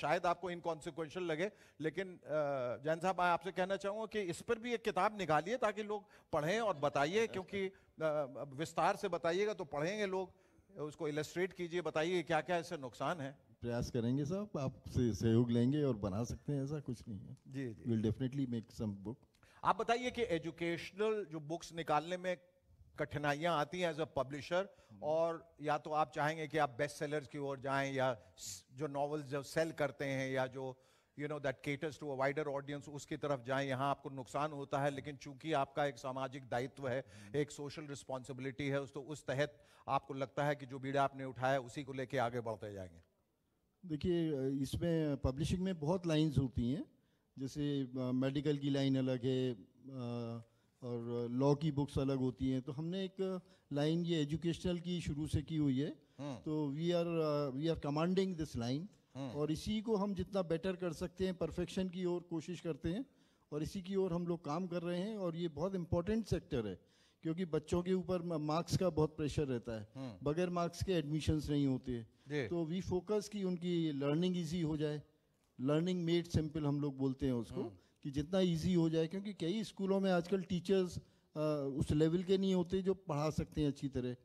शायद आपको इनकॉन्सिक्वेंशियल लगे लेकिन जैन साहब मैं आपसे कहना चाहूँगा कि इस पर भी एक किताब निकालिए ताकि लोग पढ़ें और बताइए क्योंकि विस्तार से बताइएगा तो पढ़ेंगे लोग उसको इलेस्ट्रेट कीजिए बताइए क्या क्या इससे नुकसान है प्रयास करेंगे साहब आपसे सहयोग लेंगे और बना सकते हैं ऐसा कुछ नहीं है जी जी will definitely make some book आप बताइए कि एजुकेशनल जो बुक्स निकालने में कठिनाइयां आती हैं एज अ पब्लिशर और या तो आप चाहेंगे कि आप बेस्ट सेलर्स की ओर जाएं या जो नॉवेल्स जो सेल करते हैं या जो you know that caters to a wider audience उसकी तरफ जाए यहाँ आपको नुकसान होता है लेकिन चूंकि आपका एक सामाजिक दायित्व है हम्म। एक सोशल रिस्पॉन्सिबिलिटी है उस तो उस तहत आपको लगता है कि जो बीड़ा आपने उठाया उसी को लेके आगे बढ़ते जाएंगे देखिए इसमें पब्लिशिंग में बहुत लाइंस होती हैं जैसे मेडिकल की लाइन अलग है और लॉ की बुक्स अलग होती हैं तो हमने एक लाइन ये एजुकेशनल की शुरू से की हुई है हम्म। तो we are we are commanding this line hmm. और इसी को हम जितना बेटर कर सकते हैं परफेक्शन की ओर कोशिश करते हैं और इसी की ओर हम लोग काम कर रहे हैं और ये बहुत इंपॉर्टेंट सेक्टर है क्योंकि बच्चों के ऊपर मार्क्स का बहुत प्रेशर रहता है हम्म। बगैर मार्क्स के एडमिशन नहीं होते तो वी फोकस की उनकी लर्निंग ईजी हो जाए लर्निंग मेड सिंपल हम लोग बोलते हैं उसको हम्म। कि जितना ईजी हो जाए क्योंकि कई स्कूलों में आजकल टीचर्स उस लेवल के नहीं होते जो पढ़ा सकते हैं अच्छी तरह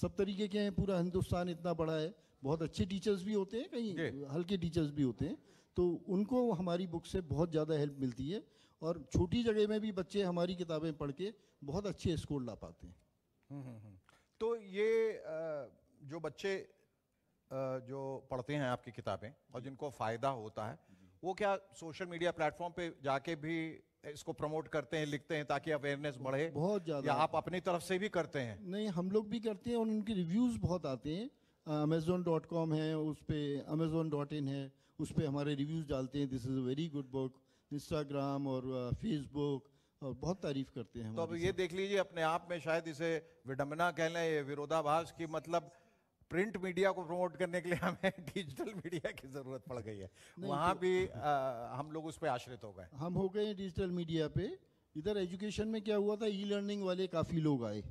सब तरीके के हैं पूरा हिंदुस्तान इतना बड़ा है बहुत अच्छे टीचर्स भी होते हैं कहीं हल्के टीचर्स भी होते हैं तो उनको हमारी बुक से बहुत ज़्यादा हेल्प मिलती है और छोटी जगह में भी बच्चे हमारी किताबें पढ़ के बहुत अच्छे स्कोर ला पाते हैं हम्म, हम्म, हम्म। तो ये जो बच्चे जो पढ़ते हैं आपकी किताबें और जिनको फ़ायदा होता है वो क्या सोशल मीडिया प्लेटफॉर्म पे जाके भी इसको प्रमोट करते हैं लिखते हैं ताकि अवेयरनेस बढ़े बहुत ज़्यादा आप अपनी तरफ से भी करते हैं नहीं हम लोग भी करते हैं और उनके रिव्यूज़ बहुत आते हैं अमेज़ोन डॉट कॉम है उस पर अमेज़ोन डॉट इन है उस पर हमारे रिव्यूज़ डालते हैं this is a very good book Instagram और फेसबुक और बहुत तारीफ करते हैं तो अब ये देख लीजिए अपने आप में शायद इसे विडम्बना कह लें विरोधाभास की मतलब प्रिंट मीडिया को प्रमोट करने के लिए हमें डिजिटल मीडिया की ज़रूरत पड़ गई है वहाँ तो, भी आ, हम लोग उस पर आश्रित हो गए हम हो गए डिजिटल मीडिया पे इधर एजुकेशन में क्या हुआ था ई लर्निंग वाले काफ़ी लोग आए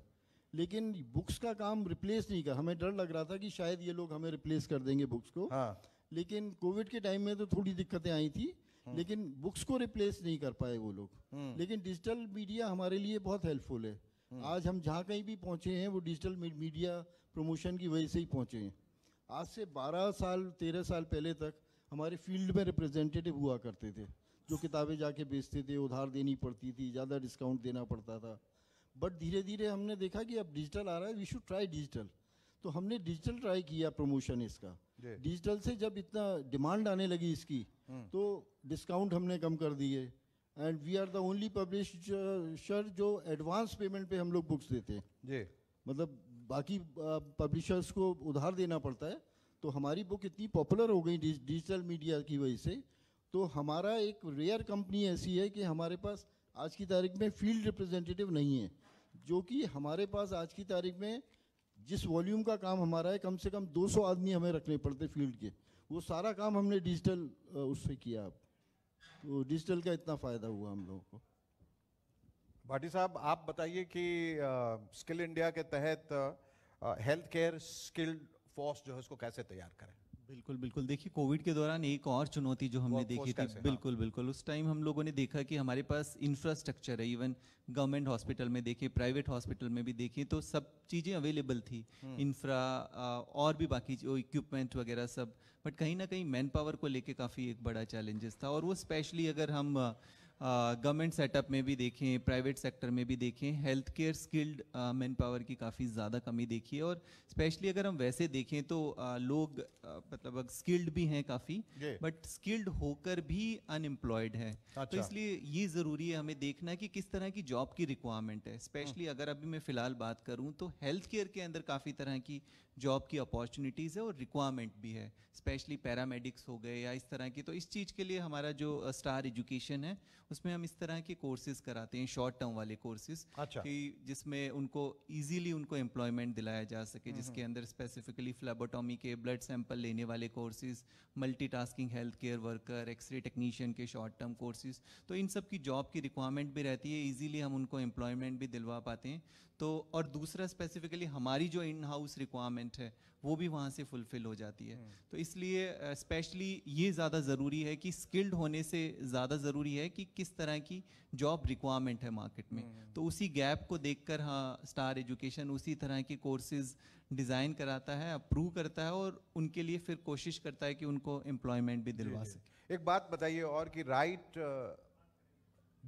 लेकिन बुक्स का काम रिप्लेस नहीं कर हमें डर लग रहा था कि शायद ये लोग हमें रिप्लेस कर देंगे बुक्स को हाँ। लेकिन कोविड के टाइम में तो थोड़ी दिक्कतें आई थी हम्म। लेकिन बुक्स को रिप्लेस नहीं कर पाए वो लोग हम्म। लेकिन डिजिटल मीडिया हमारे लिए बहुत हेल्पफुल है हम्म। आज हम जहाँ कहीं भी पहुँचे हैं वो डिजिटल मीडिया प्रमोशन की वजह से ही पहुँचे हैं आज से 12 साल 13 साल पहले तक हमारे फील्ड में रिप्रेजेंटेटिव हुआ करते थे जो किताबें जाके बेचते थे उधार देनी पड़ती थी ज़्यादा डिस्काउंट देना पड़ता था बट धीरे धीरे हमने देखा कि अब डिजिटल आ रहा है वी शुड ट्राई डिजिटल तो हमने डिजिटल ट्राई किया प्रमोशन इसका डिजिटल से जब इतना डिमांड आने लगी इसकी हम्म। तो डिस्काउंट हमने कम कर दिए and we are the only publisher जो एडवांस पेमेंट पे हम लोग बुक्स देते हैं मतलब बाकी पब्लिशर्स को उधार देना पड़ता है तो हमारी बुक इतनी पॉपुलर हो गई डिजिटल मीडिया की वजह से तो हमारा एक रेयर कंपनी ऐसी है कि हमारे पास आज की तारीख में फील्ड रिप्रेजेंटेटिव नहीं है जो कि हमारे पास आज की तारीख में जिस वॉल्यूम का काम हमारा है कम से कम 200 आदमी हमें रखने पड़ते फील्ड के वो सारा काम हमने डिजिटल उससे किया अब तो डिजिटल का इतना फ़ायदा हुआ हम लोगों को भाटी साहब आप बताइए कि स्किल इंडिया के तहत हेल्थ केयर स्किल्ड फोर्स जो है उसको कैसे तैयार करें बिल्कुल बिल्कुल देखिए कोविड के दौरान एक और चुनौती जो हमने देखी थी हाँ। बिल्कुल बिल्कुल उस टाइम हम लोगों ने देखा कि हमारे पास इंफ्रास्ट्रक्चर है इवन गवर्नमेंट हॉस्पिटल में देखें प्राइवेट हॉस्पिटल में भी देखें तो सब चीज़ें अवेलेबल थी इंफ्रा हम्म। और भी बाकी जो इक्विपमेंट वगैरह सब बट कहीं ना कहीं मैन पावर को लेके काफ़ी एक बड़ा चैलेंजेस था और वो स्पेशली अगर हम गवर्नमेंट सेटअप में भी देखें प्राइवेट सेक्टर में भी देखें health care skilled manpower की काफ़ी ज़्यादा कमी देखी है और स्पेशली अगर हम वैसे देखें तो uh, लोग मतलब स्किल्ड भी हैं काफ़ी बट स्किल्ड होकर भी अनएम्प्लॉयड है तो अच्छा। तो इसलिए ये ज़रूरी है हमें देखना कि किस तरह की जॉब की रिक्वायरमेंट है स्पेशली हम्म। अगर अभी मैं फ़िलहाल बात करूँ तो हेल्थ केयर के अंदर काफ़ी तरह की जॉब की अपॉर्चुनिटीज़ है और रिक्वायरमेंट भी है स्पेशली पैरामेडिक्स हो गए या इस तरह की तो इस चीज़ के लिए हमारा जो स्टार एजुकेशन है उसमें हम इस तरह के कोर्सेज कराते हैं शॉर्ट टर्म वाले कोर्सेज अच्छा। कि जिसमें उनको इजीली उनको एम्प्लॉयमेंट दिलाया जा सके हम्म, जिसके हम्म। अंदर स्पेसिफिकली फ्लेबोटॉमी के ब्लड सैंपल लेने वाले courses multi health care worker x-ray technician के शॉर्ट टर्म कोर्सेज तो इन सब की जॉब की रिक्वायरमेंट भी रहती है ईजिली हम उनको एम्प्लॉयमेंट भी दिलवा पाते हैं तो और दूसरा स्पेसिफिकली हमारी जो इन हाउस रिक्वायरमेंट है वो भी वहाँ से फुलफिल हो जाती है हम्म। तो इसलिए स्पेशली ये ज़्यादा ज़रूरी है कि स्किल्ड होने से ज़्यादा ज़रूरी है कि किस तरह की जॉब रिक्वायरमेंट है मार्केट में हम्म। तो उसी गैप को कर हाँ स्टार एजुकेशन उसी तरह के कोर्सेज डिज़ाइन कराता है अप्रूव करता है और उनके लिए फिर कोशिश करता है कि उनको एम्प्लॉयमेंट भी दिलवा सके एक बात बताइए और कि राइट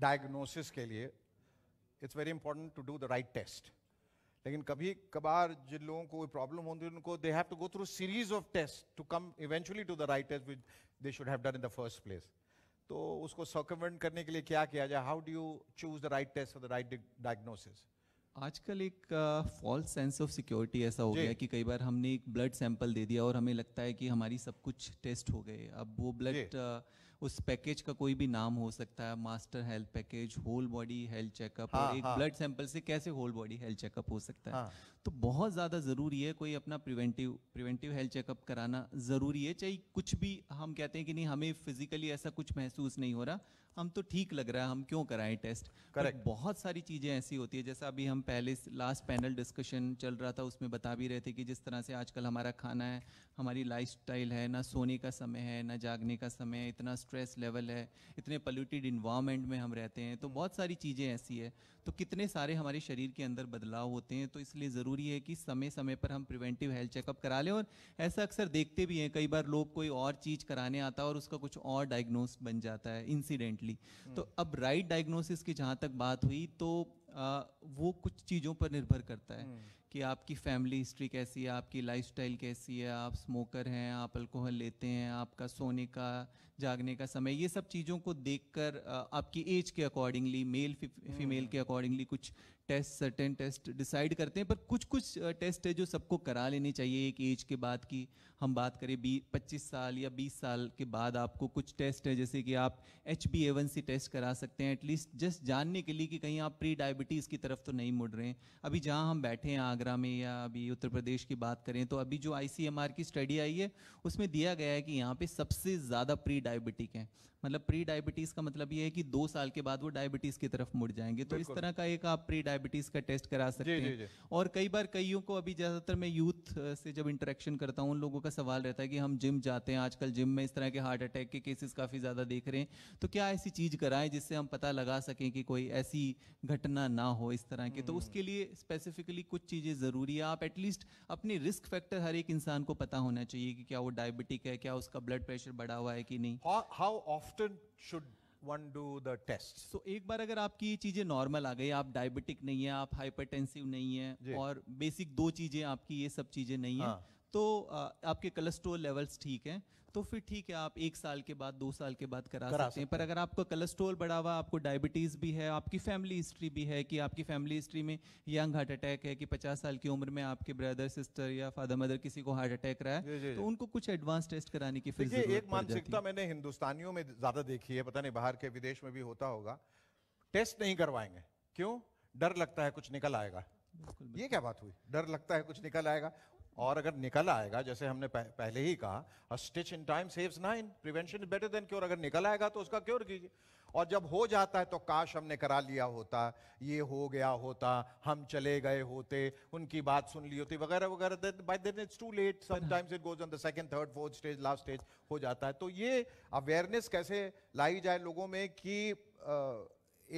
डायग्नोसिस के लिए it's very important to do the right test लेकिन कभी कभार जिन लोगों को प्रॉब्लम होती है उनको they have to go through series of test to come eventually to the right test which they should have done in the first place तो उसको सर्कमेंट करने के लिए क्या किया जाए how do you choose the right test for the right diagnosis आजकल एक फॉल्स सेंस ऑफ सिक्योरिटी ऐसा हो गया कि कई बार हमने एक ब्लड सैंपल दे दिया और हमें लगता है कि हमारी सब कुछ टेस्ट हो गए अब वो ब्लड उस पैकेज का कोई भी नाम हो सकता है master health package whole body health checkup एक ब्लड हाँ। सैंपल से कैसे होल बॉडी हेल्थ चेकअप हो सकता है हाँ. तो बहुत ज़्यादा ज़रूरी है कोई अपना प्रिवेंटिव प्रिवेंटिव हेल्थ चेकअप कराना ज़रूरी है चाहे कुछ भी हम कहते हैं कि नहीं हमें फिजिकली ऐसा कुछ महसूस नहीं हो रहा हम तो ठीक लग रहा है हम क्यों कराएं टेस्ट करेक्ट बहुत सारी चीज़ें ऐसी होती है जैसा अभी हम पहले लास्ट पैनल डिस्कशन चल रहा था उसमें बता भी रहे थे कि जिस तरह से आजकल हमारा खाना है हमारी लाइफ है ना सोने का समय है ना जागने का समय है इतना स्ट्रेस लेवल है इतने पोल्यूटेड इन्वामेंट में हम रहते हैं तो बहुत सारी चीज़ें ऐसी है तो कितने सारे हमारे शरीर के अंदर बदलाव होते हैं तो इसलिए ज़रूर ज़रूरी है कि समय समय पर हम प्रिवेंटिव हेल्थ चेकअप करा लें और ऐसा अक्सर देखते भी हैं कई बार लोग कोई और चीज़ कराने आता है और उसका कुछ और डायग्नोस बन जाता है इंसिडेंटली हम्म। तो अब राइट डायग्नोसिस की जहाँ तक बात हुई तो आ, वो कुछ चीज़ों पर निर्भर करता है हम्म। कि आपकी फैमिली हिस्ट्री कैसी है आपकी लाइफस्टाइल कैसी है आप स्मोकर हैं आप अल्कोहल लेते हैं आपका सोने का जागने का समय ये सब चीज़ों को देखकर आपकी एज के अकॉर्डिंगली मेल फीमेल के अकॉर्डिंगली कुछ टेस्ट सर्टेन टेस्ट डिसाइड करते हैं पर कुछ कुछ टेस्ट है जो सबको करा लेनी चाहिए एक एज के बाद की हम बात करें बी पच्चीस साल या बीस साल के बाद आपको कुछ टेस्ट है जैसे कि आप H B A one C test करा सकते हैं एटलीस्ट जस्ट जानने के लिए कि कहीं आप प्री डायबिटीज़ की तरफ तो नहीं मुड़ रहे हैं अभी जहाँ हम बैठे हैं आगरा में या अभी उत्तर प्रदेश की बात करें तो अभी जो आई की स्टडी आई है उसमें दिया गया है कि यहाँ पर सबसे ज़्यादा प्री डायबिटिक हैं मतलब प्री डायबिटीज का मतलब ये है कि दो साल के बाद वो डायबिटीज की तरफ मुड़ जाएंगे तो इस तरह का एक आप प्री डायबिटीज का टेस्ट करा सकते जी, हैं जी, जी. और कई बार कईयों को अभी ज्यादातर मैं यूथ से जब इंटरेक्शन करता हूँ उन लोगों का सवाल रहता है कि हम जिम जाते हैं आजकल जिम में इस तरह के हार्ट अटैक के केसेस काफी ज्यादा देख रहे हैं तो क्या ऐसी चीज कराएं जिससे हम पता लगा सकें कि कोई ऐसी घटना ना हो इस तरह की तो उसके लिए स्पेसिफिकली कुछ चीजें जरूरी है आप एटलीस्ट अपने रिस्क फैक्टर हर एक इंसान को पता होना चाहिए कि क्या वो डायबिटिक है क्या उसका ब्लड प्रेशर बढ़ा हुआ है कि नहीं how often should one do the test? So एक बार अगर आपकी चीजें normal आ गई आप डायबिटिक नहीं है आप हाइपरटेंसिव नहीं है और बेसिक दो चीजें आपकी ये सब चीजें नहीं है हाँ। तो आपके कोलेस्ट्रोल लेवल्स ठीक हैं तो फिर ठीक है आप एक साल के बाद दो साल के बाद करा, करा सकते हैं पर अगर आपका कोलेस्ट्रोल बढ़ा हुआ आपको डायबिटीज़ भी है आपकी फैमिली हिस्ट्री भी है कि आपकी फैमिली हिस्ट्री में यंग हार्ट अटैक है कि पचास साल की उम्र में आपके ब्रदर सिस्टर या फादर मदर किसी को हार्ट अटैक रहा है जे, जे, तो उनको कुछ एडवांस टेस्ट कराने की फिर एक मानसिकता मैंने हिंदुस्तानियों में ज़्यादा देखी है पता नहीं बाहर के विदेश में भी होता होगा टेस्ट नहीं करवाएंगे क्यों डर लगता है कुछ निकल आएगा ये क्या बात हुई डर लगता है कुछ निकल आएगा और अगर निकल आएगा जैसे हमने पहले ही कहा a stitch in time saves nine prevention is better than cure अगर निकल आएगा तो उसका क्योर कीजिए और जब हो जाता है तो काश हमने करा लिया होता ये हो गया होता हम चले गए होते उनकी बात सुन ली होती वगैरह वगैरह by then it's too late sometimes it goes on the second third fourth stage last stage हो जाता है तो ये अवेयरनेस कैसे लाई जाए लोगों में कि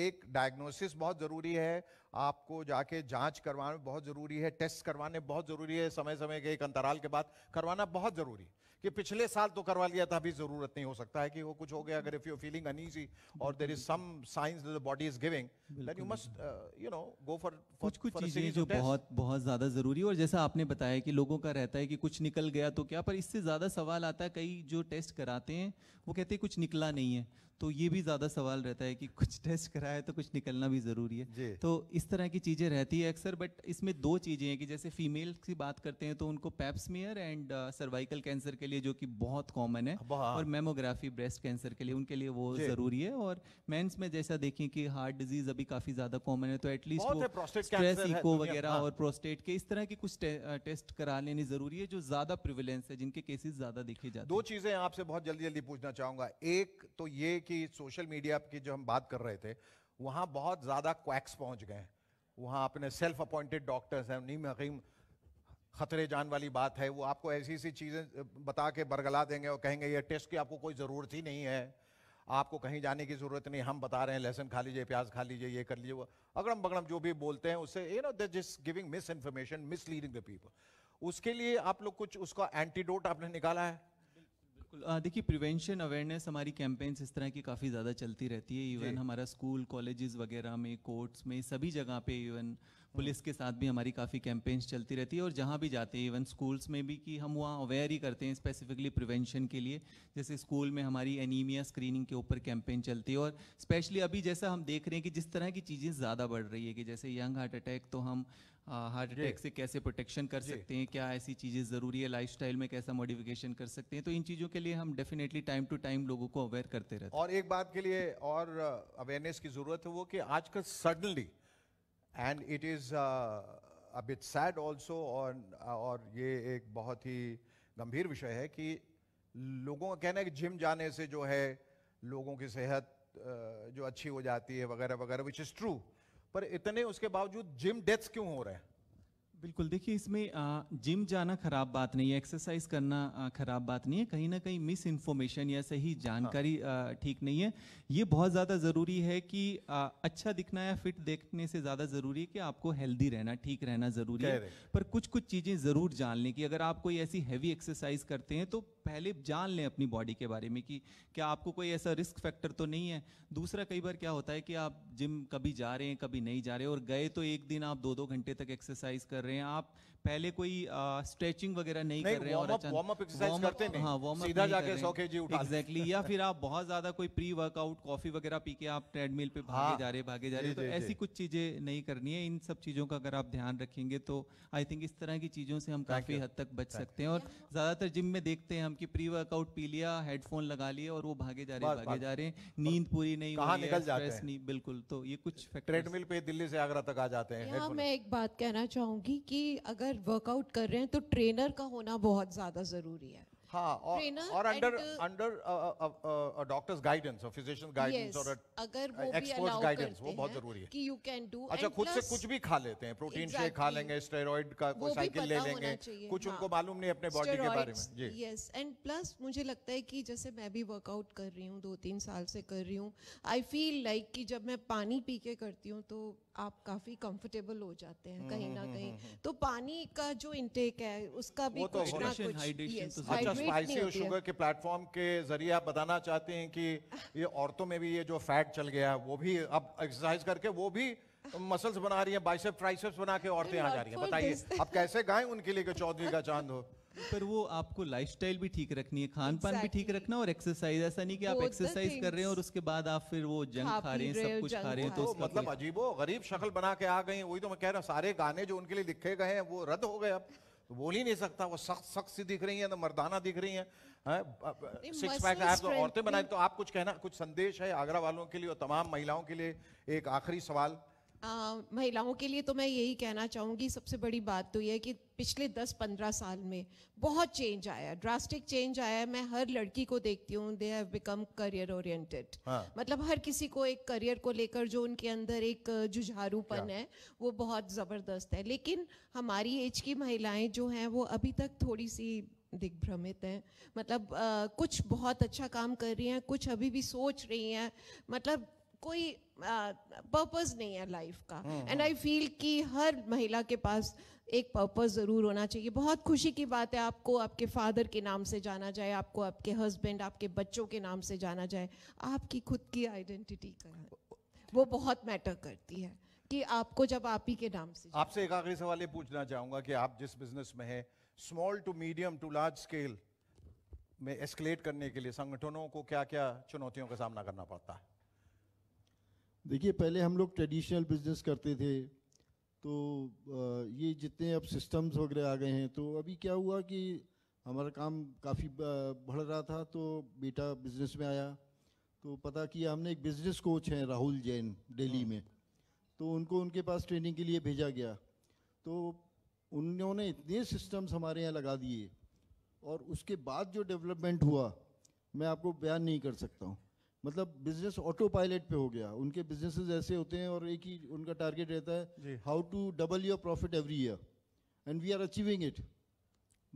एक डायग्नोसिस बहुत ज़रूरी है आपको जाके जांच करवाना बहुत ज़रूरी है टेस्ट करवाने बहुत ज़रूरी है समय समय के एक अंतराल के बाद करवाना बहुत ज़रूरी है कि पिछले साल तो करवा लिया था अभी ज़रूरत नहीं हो सकता है कि वो कुछ हो गया अगर इफ़ यू फीलिंग अनईजी और there is some signs the body is giving then you must you know go for कुछ कुछ चीज़ें जो बहुत बहुत ज़्यादा ज़रूरी और जैसा आपने बताया कि लोगों का रहता है कि कुछ निकल गया तो क्या पर इससे ज़्यादा सवाल आता है कई जो टेस्ट कराते हैं वो कहते हैं कुछ निकला नहीं है तो ये भी ज़्यादा सवाल रहता है कि कुछ टेस्ट कराए तो कुछ निकलना भी ज़रूरी है तो इस तरह की चीज़ें रहती है अक्सर बट इसमें दो चीज़ें हैं कि जैसे फीमेल की बात करते हैं तो उनको पैप्समियर एंड सर्वाइकल कैंसर के लिए जो कि बहुत कॉमन है और मेमोग्राफी ब्रेस्ट कैंसर के लिए उनके लिए वो ज़रूरी है और मेन्स में जैसा देखें कि हार्ट डिजीज़ अभी काफ़ी ज़्यादा कॉमन है तो एटलीस्ट स्ट्रेस इको वगैरह हाँ। और प्रोस्टेट के इस तरह के कुछ टेस्ट uh, करा लेने ज़रूरी है जो ज़्यादा प्रिविलेंस है जिनके केसेस ज़्यादा देखे जाते हैं दो चीज़ें आपसे बहुत जल्दी जल्दी पूछना चाहूँगा एक तो ये कि सोशल मीडिया की जो हम बात कर रहे थे वहाँ बहुत ज़्यादा क्वैक्स पहुँच गए हैं वहाँ अपने सेल्फ अपॉइंटेड डॉक्टर्स हैं नीम हकीम खतरे जान वाली बात है वो आपको ऐसी ऐसी चीज़ें बता के बरगला देंगे और कहेंगे ये टेस्ट की आपको कोई ज़रूरत ही नहीं है आपको कहीं जाने की ज़रूरत नहीं हम बता रहे हैं लहसन खा लीजिए प्याज खा लीजिए ये कर लीजिए वो अगड़म बगड़म जो भी बोलते हैं उससे यू नो दे जिस giving misinformation misleading the people उसके लिए आप लोग कुछ उसका एंटीडोट आपने निकाला है बिल्कुल देखिए प्रिवेंशन अवेयरनेस हमारी कैंपेन्स इस तरह की काफ़ी ज़्यादा चलती रहती है इवन हमारा स्कूल कॉलेजेस वगैरह में कोर्ट्स में सभी जगह पे इवन पुलिस के साथ भी हमारी काफ़ी कैंपेन्स चलती रहती है और जहाँ भी जाते हैं इवन स्कूल्स में भी कि हम वहाँ अवेयर ही करते हैं स्पेसिफिकली प्रिवेंशन के लिए जैसे स्कूल में हमारी एनीमिया स्क्रीनिंग के ऊपर कैंपेन चलती है और स्पेशली अभी जैसा हम देख रहे हैं कि जिस तरह की चीज़ें ज़्यादा बढ़ रही है कि जैसे यंग हार्ट अटैक तो हम हार्ट अटैक से कैसे प्रोटेक्शन कर सकते हैं क्या ऐसी चीज़ें ज़रूरी है लाइफस्टाइल में कैसा मॉडिफिकेशन कर सकते हैं तो इन चीज़ों के लिए हम डेफिनेटली टाइम टू टाइम लोगों को अवेयर करते रहते हैं और एक बात के लिए और अवेयरनेस की ज़रूरत है वो कि आजकल suddenly and it is a bit sad also और ये एक बहुत ही गंभीर विषय है कि लोगों का कहना है कि जिम जाने से जो है लोगों की सेहत जो अच्छी हो जाती है वगैरह वगैरह विच इज़ ट्रू पर इतने उसके बावजूद जिम डेथ्स क्यों हो रहे हैं बिल्कुल देखिए इसमें जिम जाना खराब बात नहीं है एक्सरसाइज करना खराब बात नहीं है कहीं ना कहीं मिस इन्फॉर्मेशन या सही जानकारी हाँ। ठीक नहीं है ये बहुत ज़्यादा ज़रूरी है कि अच्छा दिखना या फिट देखने से ज़्यादा ज़रूरी है कि आपको हेल्दी रहना ठीक रहना ज़रूरी है पर कुछ कुछ चीज़ें ज़रूर जान लें कि अगर आप कोई ऐसी हैवी एक्सरसाइज करते हैं तो पहले जान लें अपनी बॉडी के बारे में कि क्या आपको कोई ऐसा रिस्क फैक्टर तो नहीं है दूसरा कई बार क्या होता है कि आप जिम कभी जा रहे हैं कभी नहीं जा रहे और गए तो एक दिन आप दो दो घंटे तक एक्सरसाइज कर रहे हैं हैं आप पहले कोई स्ट्रेचिंग वगैरह नहीं, नहीं कर रहे हैं और वार्म अप एक्सरसाइज करते नहीं हाँ वार्म सीधा जाके के जी उठा एग्जैक्टली या फिर आप बहुत ज्यादा कोई प्री वर्कआउट कॉफी वगैरह पी के आप ट्रेडमिल पे भागे हाँ, जा रहे भागे जा रहे तो ऐसी कुछ चीजें नहीं करनी है इन सब चीजों का अगर आप ध्यान रखेंगे तो आई थिंक इस तरह की चीजों से हम काफी हद तक बच सकते हैं और ज्यादातर जिम में देखते हैं हम की प्री वर्कआउट पी लिया हेडफोन लगा लिए और वो भागे जा रहे भागे जा रहे हैं नींद पूरी नहीं हो रही स्ट्रेस नहीं बिल्कुल तो ये कुछ ट्रेडमिल पे दिल्ली से आगरा तक आ जाते हैं मैं एक बात कहना चाहूंगी कि अगर अगर वर्कआउट कर रहे हैं तो ट्रेनर का होना बहुत ज़्यादा ज़रूरी है हाँ और अंडर अंडर डॉक्टर्स गाइडेंस और फिजिशियन गाइडेंस और अगर वो एक्सपर्ट्स गाइडेंस वो बहुत जरूरी है कि यू कैन डू अच्छा खुद से कुछ भी खा लेते हैं प्रोटीन exactly. शेक खा लेंगे स्टेरॉइड का कोई साइकिल ले लेंगे कुछ हाँ, उनको मालूम नहीं अपने बॉडी के बारे में जी यस एंड प्लस मुझे लगता है कि जैसे मैं भी वर्कआउट कर रही हूँ दो तीन साल से कर रही हूँ आई फील लाइक कि जब मैं पानी पी के करती हूँ तो आप काफी कंफर्टेबल हो जाते हैं कहीं ना हम्म, हम्म, कहीं हम्म, तो पानी का जो इंटेक है उसका भी तो कुछ ना कुछ तो स्पाइसी अच्छा, और शुगर के प्लेटफॉर्म के जरिए आप बताना चाहते हैं कि ये औरतों में भी ये जो फैट चल गया वो भी अब एक्सरसाइज करके वो भी मसल्स बना रही है बाइसेप ट्राइसेप्स बना के औरतें आ जा रही हैं बताइए अब कैसे गाएं उनके लिए चौधरी का चांद हो पर वो आपको लाइफस्टाइल भी ठीक रखनी है खान exactly. पान भी ठीक रखना और एक्सरसाइज ऐसा नहीं कि आप एक्सरसाइज कर रहे हैं और उसके बाद आप फिर वो जंग खा रहे हैं सब कुछ खा रहे हैं तो, तो मतलब अजीबो गरीब शक्ल बना के आ गए वही तो मैं कह रहा हूँ सारे गाने जो उनके लिए लिखे गए हैं वो रद्द हो गए अब तो बोल ही नहीं सकता वो सख्त सख्त सी दिख रही है ना तो मर्दाना दिख रही है, है? सिक्स पैक ऐप तो औरतें बनाए तो आप कुछ कहना कुछ संदेश है आगरा वालों के लिए और तमाम महिलाओं के लिए एक आखिरी सवाल महिलाओं के लिए तो मैं यही कहना चाहूँगी सबसे बड़ी बात तो यह है कि पिछले 10-15 साल में बहुत चेंज आया ड्रास्टिक चेंज आया है मैं हर लड़की को देखती हूँ they have become career oriented मतलब हर किसी को एक करियर को लेकर जो उनके अंदर एक जुझारूपन है वो बहुत ज़बरदस्त है लेकिन हमारी एज की महिलाएँ जो हैं वो अभी तक थोड़ी सी दिग्भ्रमित हैं मतलब आ, कुछ बहुत अच्छा काम कर रही हैं कुछ अभी भी सोच रही हैं मतलब कोई पर्पस uh, नहीं है लाइफ का एंड आई फील कि हर महिला के पास एक पर्पस ज़रूर होना चाहिए बहुत खुशी की बात है आपको आपके फादर के नाम से जाना जाए आपको आपके हस्बैंड आपके बच्चों के नाम से जाना जाए आपकी खुद की आइडेंटिटी का वो बहुत मैटर करती है कि आपको जब आप ही के नाम से आपसे एक आखिरी सवाल ये पूछना चाहूँगा कि आप जिस बिजनेस में है small to medium to large scale में एस्केलेट करने के लिए संगठनों को क्या क्या चुनौतियों का सामना करना पड़ता है देखिए पहले हम लोग ट्रेडिशनल बिजनेस करते थे तो ये जितने अब सिस्टम्स वगैरह आ गए हैं तो अभी क्या हुआ कि हमारा काम काफ़ी बढ़ रहा था तो बेटा बिजनेस में आया तो पता किया हमने एक बिजनेस कोच हैं राहुल जैन दिल्ली हाँ। में तो उनको उनके पास ट्रेनिंग के लिए भेजा गया तो उन्होंने इतने सिस्टम्स हमारे यहाँ लगा दिए और उसके बाद जो डेवलपमेंट हुआ मैं आपको बयान नहीं कर सकता हूँ मतलब बिजनेस ऑटो पायलट पे हो गया उनके बिजनेसेस ऐसे होते हैं और एक ही उनका टारगेट रहता है how to double your profit every year and we are achieving it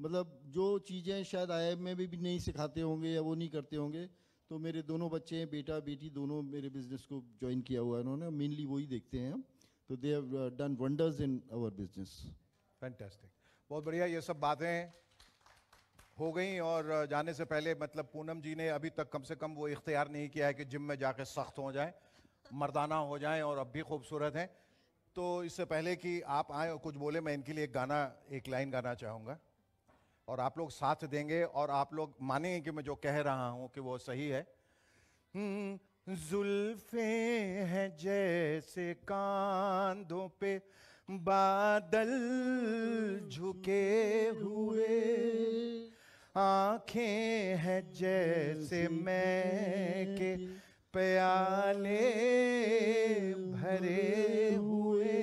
मतलब जो चीज़ें शायद आई में भी, भी नहीं सिखाते होंगे या वो नहीं करते होंगे तो मेरे दोनों बच्चे हैं बेटा बेटी दोनों मेरे बिजनेस को ज्वाइन किया हुआ है उन्होंने मेनली वही देखते हैं हम तो they have done wonders in our business fantastic बहुत बढ़िया ये सब बातें हो गई और जाने से पहले मतलब पूनम जी ने अभी तक कम से कम वो इख्तियार नहीं किया है कि जिम में जाके सख्त हो जाएं मर्दाना हो जाएं और अब भी खूबसूरत हैं तो इससे पहले कि आप आए और कुछ बोले मैं इनके लिए एक गाना एक लाइन गाना चाहूँगा और आप लोग साथ देंगे और आप लोग मानेंगे कि मैं जो कह रहा हूँ कि वो सही है हम्म, जुल्फे हैं जैसे कांधों पे बादल झुके हुए आंखें हैं जैसे मैं के प्याले भरे हुए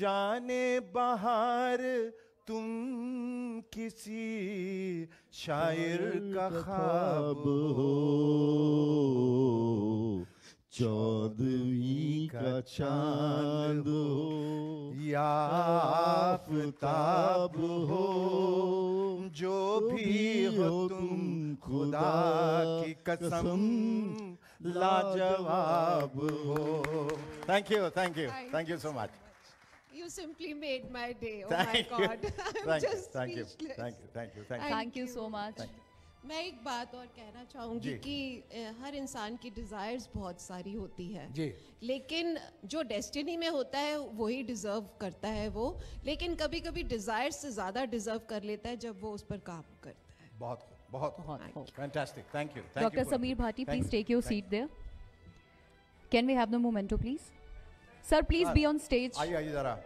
जाने बाहर तुम किसी शायर का ख्वाब हो चौदवी का चांद हो या आफताब हो जो भी हो तुम खुदा की कसम लाजवाब हो thank you thank you thank you so much You simply made my day. Oh thank my God. You. I'm thank just you, thank speechless. You, thank you. Thank you. Thank you. Thank, thank you. you so much. Thank you. मैं एक बात और कहना चाहूंगी कि हर इंसान की desires बहुत सारी होती है जी। लेकिन जो डेस्टिनी में होता है वही डिज़र्व करता है वो लेकिन कभी कभी डिज़ायर से ज़्यादा डिज़र्व कर लेता है जब वो उस पर काम करता है बहुत बहुत fantastic thank you doctor Sameer Bhati please take your seat there can we have the memento please sir please be on stage आइए आइए जरा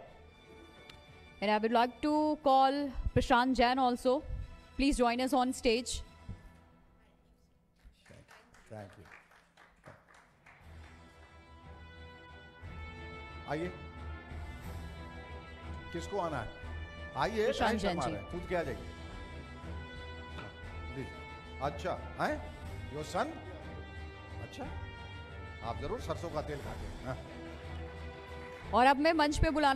And I would like to call Prashant Jain also. Please join us on stage. Thank you आइए किसको आना है आइए खुद के आ जाइए अच्छा हैं यो सन अच्छा आप जरूर सरसों का तेल खाते हैं हाँ। और अब मैं मंच पे बुलाना